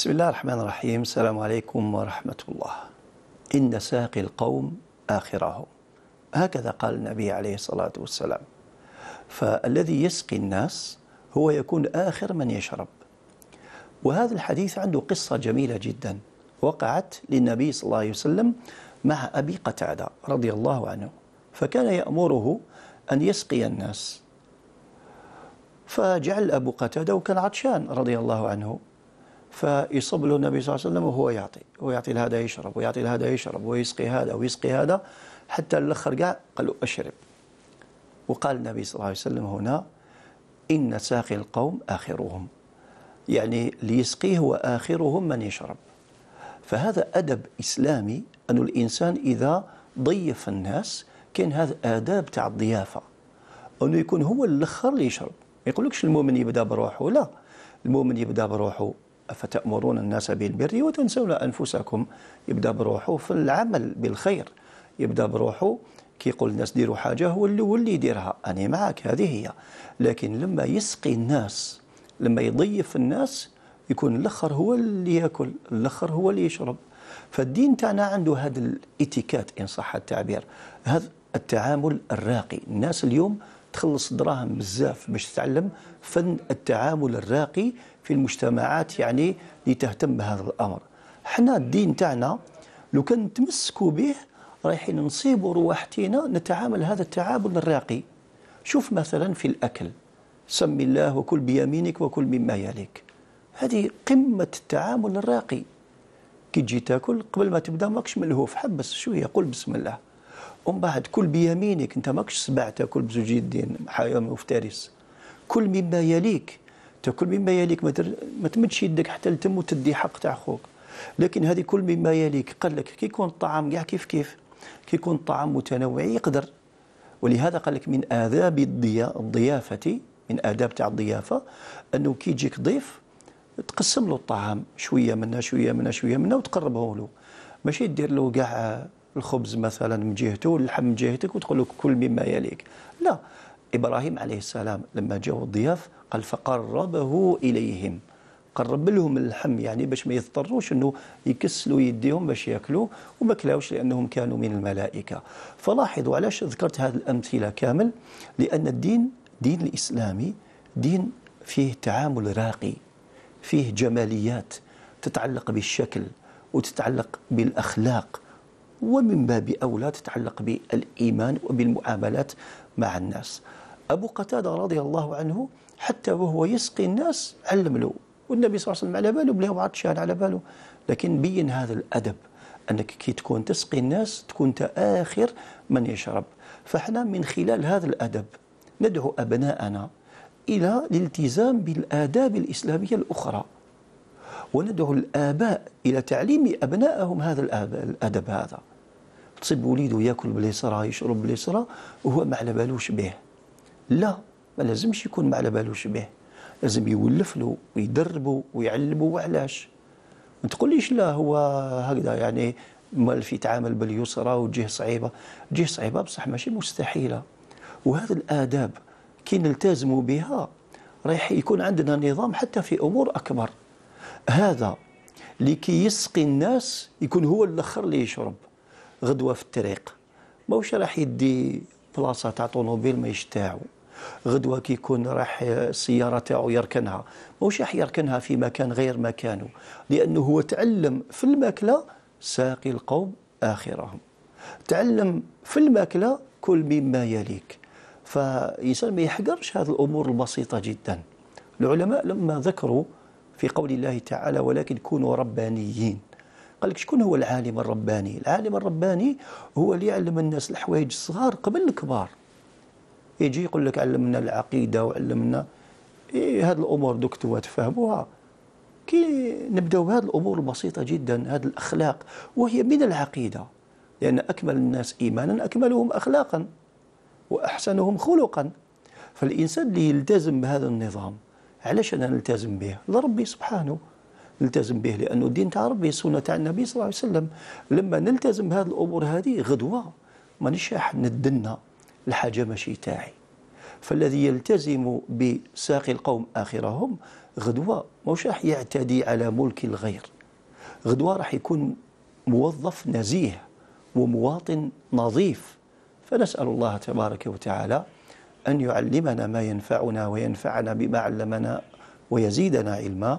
بسم الله الرحمن الرحيم السلام عليكم ورحمة الله إن ساقي القوم آخرهم هكذا قال النبي عليه الصلاة والسلام فالذي يسقي الناس هو يكون آخر من يشرب وهذا الحديث عنده قصة جميلة جدا وقعت للنبي صلى الله عليه وسلم مع أبي قتادة رضي الله عنه فكان يأمره أن يسقي الناس فجعل أبو قتادة وكان عطشان رضي الله عنه فيصب له النبي صلى الله عليه وسلم وهو يعطي ويعطي لهذا يشرب ويعطي لهذا يشرب ويسقي هذا ويسقي هذا حتى الاخر كاع قال له اشرب وقال النبي صلى الله عليه وسلم هنا ان ساقي القوم اخرهم يعني هو اخرهم من يشرب فهذا ادب اسلامي ان الانسان اذا ضيف الناس كاين هذا اداب تاع الضيافه انه يكون هو الاخر اللي يشرب ما يقولكش المؤمن يبدا بروحه لا المؤمن يبدا بروحه أفتأمرون الناس بالبر وتنسون أنفسكم يبدأ بروحه في العمل بالخير يبدأ بروحه كي يقول الناس ديروا حاجة هو اللي يديرها أنا معك هذه هي لكن لما يسقي الناس لما يضيف الناس يكون الاخر هو اللي ياكل الاخر هو اللي يشرب فالدين تاعنا عنده هذا الاتيكات ان صح التعبير هذا التعامل الراقي الناس اليوم تخلص دراهم بزاف باش تتعلم فن التعامل الراقي في المجتمعات يعني لتهتم بهذا الامر حنا الدين تاعنا لو كان نتمسكوا به رايحين نصيبوا رواحتينا نتعامل هذا التعامل الراقي شوف مثلا في الاكل سم الله وكل بيمينك وكل مما يليك هذه قمه التعامل الراقي كي تجي تاكل قبل ما تبدا ماكش ملهوف حبس شويه قل بسم الله ومن بعد كل بيمينك انت ماكش سبع تاكل بزوج يدين حيوم وفتارس كل مما يليك تاكل مما يليك ما تمدش يدك حتى لتم وتدي حق تاع خوك لكن هذه كل مما يليك قال لك كي يكون الطعام كاع كيف كيف كي يكون الطعام متنوع يقدر ولهذا قال لك من آداب الضيافة من آداب تاع الضيافة أنه كي يجيك ضيف تقسم له الطعام شوية منها شوية منها شوية منها وتقربه له ماشي دير له كاع الخبز مثلا من جهته واللحم من جهتك وتقول له كل مما يليك لا إبراهيم عليه السلام لما جاءوا الضياف قال فقربه إليهم قرب لهم اللحم يعني باش ما يضطروش انه يكسلوا يديهم باش ياكلوا وما كلاوش لانهم كانوا من الملائكه فلاحظوا علاش ذكرت هذه الامثله كامل لان الدين دين الاسلامي دين فيه تعامل راقي فيه جماليات تتعلق بالشكل وتتعلق بالاخلاق ومن باب أولى تتعلق بالإيمان وبالمعاملات مع الناس أبو قتادة رضي الله عنه حتى وهو يسقي الناس علم له والنبي صلى الله عليه وسلم على باله بلا ما عادش على باله لكن بين هذا الأدب أنك كي تكون تسقي الناس تكون أنت آخر من يشرب فإحنا من خلال هذا الأدب ندعو أبناءنا إلى الالتزام بالآداب الإسلامية الأخرى وندعو الآباء إلى تعليم أبنائهم هذا الأدب هذا تصيب وليده ياكل باليسرى يشرب باليسرى وهو ما على بالوش به لا ما لازمش يكون ما على بالوش به لازم يولف له ويدربه ويعلمه وعلاش ما تقوليش لا هو هكذا يعني مالف يتعامل باليسرى وجهه صعيبه جهه صعيبه بصح ماشي مستحيله وهذه الاداب كي نلتزموا بها رايح يكون عندنا نظام حتى في امور اكبر هذا لكي يسقي الناس يكون هو الاخر اللي يشرب غدوه في الطريق ماهوش راح يدي بلاصه تاع طوموبيل ما يشتاعو غدوه كي يكون راح السياره تاعو يركنها ماهوش راح يركنها في مكان غير مكانه لانه هو تعلم في الماكله ساقي القوم اخرهم تعلم في الماكله كل مما يليك فالانسان ما يحقرش هذه الامور البسيطه جدا العلماء لما ذكروا في قول الله تعالى ولكن كونوا ربانيين قال لك شكون هو العالم الرباني العالم الرباني هو اللي يعلم الناس الحوايج الصغار قبل الكبار يجي يقول لك علمنا العقيدة وعلمنا إيه هذه الأمور دوك توا تفهموها كي نبداو بهذه الأمور البسيطة جدا هذه الأخلاق وهي من العقيدة لأن أكمل الناس إيمانا أكملهم أخلاقا وأحسنهم خلقا فالإنسان اللي يلتزم بهذا النظام علاش أنا نلتزم به لربي سبحانه نلتزم به لانه الدين تاع ربي السنه تاع النبي صلى الله عليه وسلم لما نلتزم بهذه الامور هذه غدوه مانيش راح ندنا الحاجه ماشي تاعي فالذي يلتزم بساقي القوم اخرهم غدوه ماهوش راح يعتدي على ملك الغير غدوه راح يكون موظف نزيه ومواطن نظيف فنسال الله تبارك وتعالى ان يعلمنا ما ينفعنا وينفعنا بما علمنا ويزيدنا علما